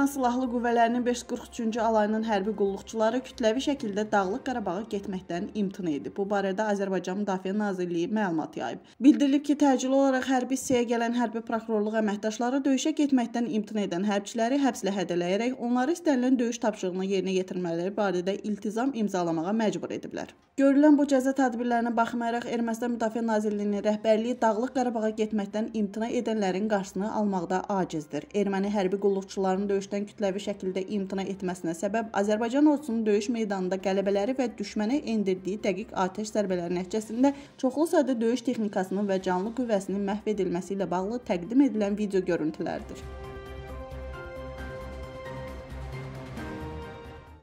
Pakistan Silahlı Qüvvələrinin 543-cü alayının hərbi qulluqçuları kütləvi şəkildə Dağlıq Qarabağa getməkdən imtina edib. Bu barədə Azərbaycan Müdafiə Nazirliyi məlumat yayıb. Bildirilib ki, təcili olaraq hərbi hissəyə gələn hərbi prokurorluq əməkdaşları döyüşə getməkdən imtina edən hərbçiləri həbslə hədələyərək onları istənilən döyüş tapşırığını yerinə yetirmələri barədə iltizam imzalamağa məcbur ediblər. Görülən bu cəza tədbirlərinə baxmayaraq Ermənistan Müdafiə Nazirliyinin rəhbərliyi Dağlıq Qarabağa getməkdən imtina edənlərin qarşısını almaqda acizdir. Erməni hərbi qulluqçularının döyüş döyüşdən kütləvi şəkildə imtina etməsinə səbəb Azərbaycan ordusunun döyüş meydanında qələbələri və düşmənə endirdiyi dəqiq atəş zərbələri nəticəsində çoxlu sayda döyüş texnikasının və canlı qüvvəsinin məhv edilməsi ilə bağlı təqdim edilən video görüntülərdir.